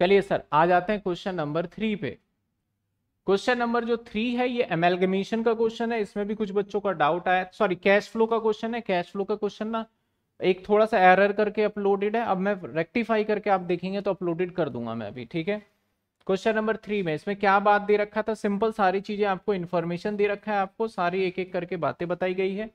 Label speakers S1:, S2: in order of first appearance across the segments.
S1: चलिए सर आ जाते हैं क्वेश्चन नंबर थ्री पे क्वेश्चन नंबर जो थ्री है ये एमेलगमेशन का क्वेश्चन है इसमें भी कुछ बच्चों का डाउट आया सॉरी कैश फ्लो का क्वेश्चन है कैश फ्लो का क्वेश्चन ना एक थोड़ा सा एरर करके अपलोडेड है अब मैं रेक्टिफाई करके आप देखेंगे तो अपलोडेड कर दूंगा मैं अभी ठीक है क्वेश्चन नंबर थ्री में इसमें क्या बात दे रखा था सिंपल सारी चीजें आपको इन्फॉर्मेशन दे रखा है आपको सारी एक एक करके बातें बताई गई है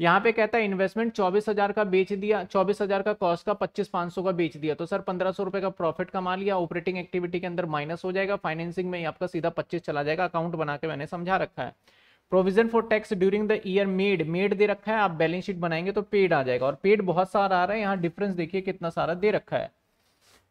S1: यहाँ पे कहता है इन्वेस्टमेंट चौबीस हजार का बेच दिया चौबीस हजार का कॉस्ट का पच्चीस पांच सौ का बेच दिया तो सर पंद्रह सौ रुपए का प्रॉफिट कमा लिया ऑपरेटिंग एक्टिविटी के अंदर माइनस हो जाएगा फाइनेंसिंग में आपका सीधा पच्चीस चला जाएगा अकाउंट बना के मैंने समझा रखा है provision for tax during the year made made दे रखा है आप बैलेंस शीट बनाएंगे तो पेड आ जाएगा और पेड बहुत सारा आ रहा है यहाँ डिफरेंस देखिए कितना सारा दे रखा है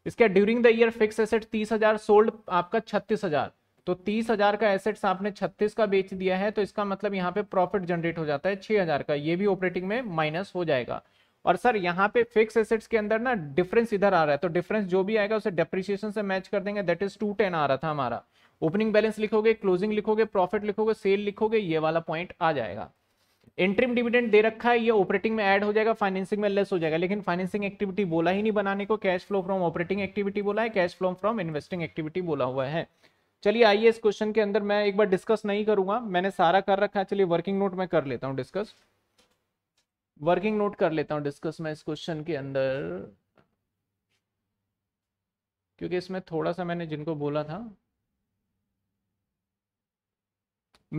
S1: इसके during the year fix asset तीस हजार सोल्ड आपका छत्तीस हजार तो तीस हजार का एसेट्स आपने छत्तीस का बेच दिया है तो इसका मतलब यहाँ पे प्रॉफिट जनरेट हो जाता है छह हजार का ये भी ऑपरेटिंग में माइनस हो जाएगा और सर यहाँ पे फिक्स एसेट्स के अंदर ना डिफरेंस इधर आ रहा है तो डिफरेंस जो भी आएगा उसे डेप्रिसिएशन से मैच कर देंगे दैट इज टू टेन आ रहा था हमारा ओपनिंग बैलेंस लिखोगे क्लोजिंग लिखोगे प्रॉफिट लिखोगे सेल लिखोगे ये वाला पॉइंट आ जाएगा इंट्रीम डिविडेंड दे रखा है ये ऑपरेटिंग में ऐड हो जाएगा फाइनेंसिंग में लेस हो जाएगा लेकिन फाइनेंसिंग एक्टिविटी बोला ही नहीं बनाने को cash flow from operating activity बोला है cash flow from investing activity बोला हुआ है चलिए आइए इस क्वेश्चन के अंदर मैं एक बार डिस्कस नहीं करूंगा मैंने सारा कर रखा है चलिए वर्किंग नोट में कर लेता हूँ डिस्कस वर्किंग नोट कर लेता हूँ डिस्कस मैं इस क्वेश्चन के अंदर क्योंकि इसमें थोड़ा सा मैंने जिनको बोला था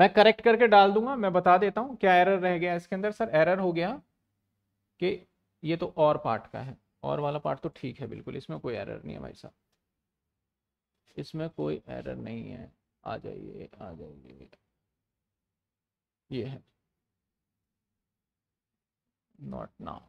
S1: मैं करेक्ट करके डाल दूंगा मैं बता देता हूँ क्या एरर रह गया इसके अंदर सर एरर हो गया कि ये तो और पार्ट का है और वाला पार्ट तो ठीक है बिल्कुल इसमें कोई एरर नहीं है भाई साहब इसमें कोई एरर नहीं है आ जाइए आ जाइए ये है नॉट नाउ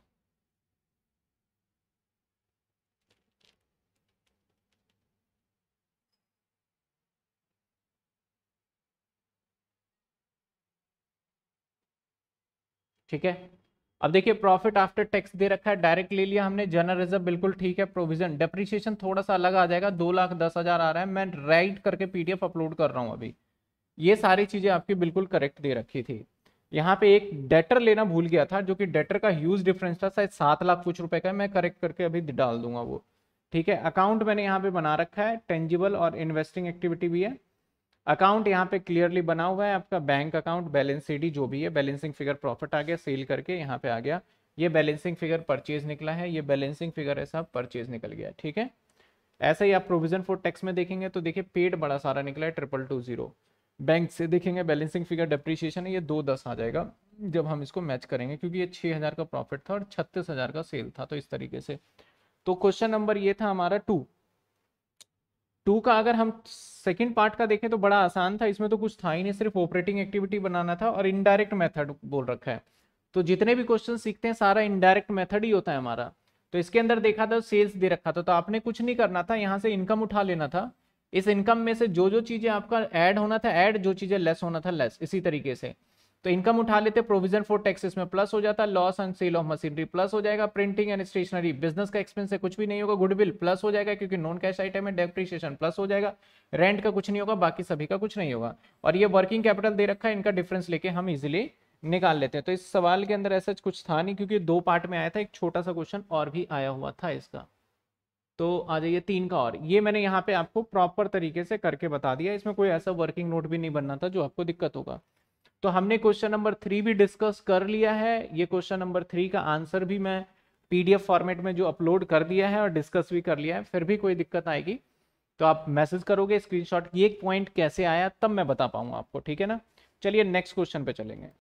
S1: ठीक है अब देखिए प्रॉफिट आफ्टर टैक्स दे रखा है डायरेक्ट ले लिया हमने जनरल रिजर्व बिल्कुल ठीक है प्रोविजन डेप्रिसिएशन थोड़ा सा अलग आ जाएगा दो लाख दस हजार आ रहा है मैं राइट करके पीडीएफ अपलोड कर रहा हूँ अभी ये सारी चीजें आपकी बिल्कुल करेक्ट दे रखी थी यहाँ पे एक डेटर लेना भूल गया था जो कि डेटर का ह्यूज डिफरेंस था शायद सात लाख कुछ रुपए का मैं करेक्ट करके अभी डाल दूंगा वो ठीक है अकाउंट मैंने यहाँ पे बना रखा है टेंजिबल और इन्वेस्टिंग एक्टिविटी भी है अकाउंट यहाँ पे क्लियरली बना हुआ है आपका बैंक अकाउंट बैलेंस सीडी जो भी है बैलेंसिंग फिगर प्रॉफिट आ गया सेल करके यहाँ पे आ गया ये बैलेंसिंग फिगर परचेज निकला है ये बैलेंसिंग फिगर है सब परचेज निकल गया ठीक है ऐसे ही आप प्रोविजन फॉर टैक्स में देखेंगे तो देखिए पेड बड़ा सारा निकला है ट्रिपल टू जीरो बैंक से देखेंगे बैलेंसिंग फिगर डेप्रिशिएशन है ये दो दस आ जाएगा जब हम इसको मैच करेंगे क्योंकि ये छः हज़ार का प्रॉफिट था और छत्तीस हज़ार का सेल था तो इस तरीके से तो क्वेश्चन नंबर ये था हमारा टू टू का अगर हम सेकेंड पार्ट का देखें तो बड़ा आसान था इसमें तो कुछ था ही नहीं सिर्फ ऑपरेटिंग एक्टिविटी बनाना था और इनडायरेक्ट मेथड बोल रखा है तो जितने भी क्वेश्चन सीखते हैं सारा इनडायरेक्ट मेथड ही होता है हमारा तो इसके अंदर देखा था सेल्स दे रखा था तो आपने कुछ नहीं करना था यहाँ से इनकम उठा लेना था इस इनकम में से जो जो चीज़ें आपका ऐड होना था ऐड जो चीज़ें लेस होना था लेस इसी तरीके से तो इनकम उठा लेते प्रोविजन फॉर टैक्सेस में प्लस हो जाता loss and sale of machinery plus हो जाएगा प्रिंटिंग एंड स्टेशनरी बिजनेस का एक्सपेंस है कुछ भी नहीं होगा गुडविल प्लस हो जाएगा क्योंकि नॉन कैश आइटम है डेप्रिशिएशन प्लस हो जाएगा रेंट का कुछ नहीं होगा बाकी सभी का कुछ नहीं होगा और ये वर्किंग कैपिटल दे रखा है इनका डिफरेंस लेके हम इजिली निकाल लेते हैं तो इस सवाल के अंदर ऐसा कुछ था नहीं क्योंकि दो पार्ट में आया था एक छोटा सा क्वेश्चन और भी आया हुआ था इसका तो आ जाइए तीन का और ये मैंने यहाँ पे आपको प्रॉपर तरीके से करके बता दिया इसमें कोई ऐसा वर्किंग नोट भी नहीं बनना था जो आपको दिक्कत होगा तो हमने क्वेश्चन नंबर थ्री भी डिस्कस कर लिया है ये क्वेश्चन नंबर थ्री का आंसर भी मैं पीडीएफ फॉर्मेट में जो अपलोड कर दिया है और डिस्कस भी कर लिया है फिर भी कोई दिक्कत आएगी तो आप मैसेज करोगे स्क्रीनशॉट ये पॉइंट कैसे आया तब मैं बता पाऊंगा आपको ठीक है ना चलिए नेक्स्ट क्वेश्चन पे चलेंगे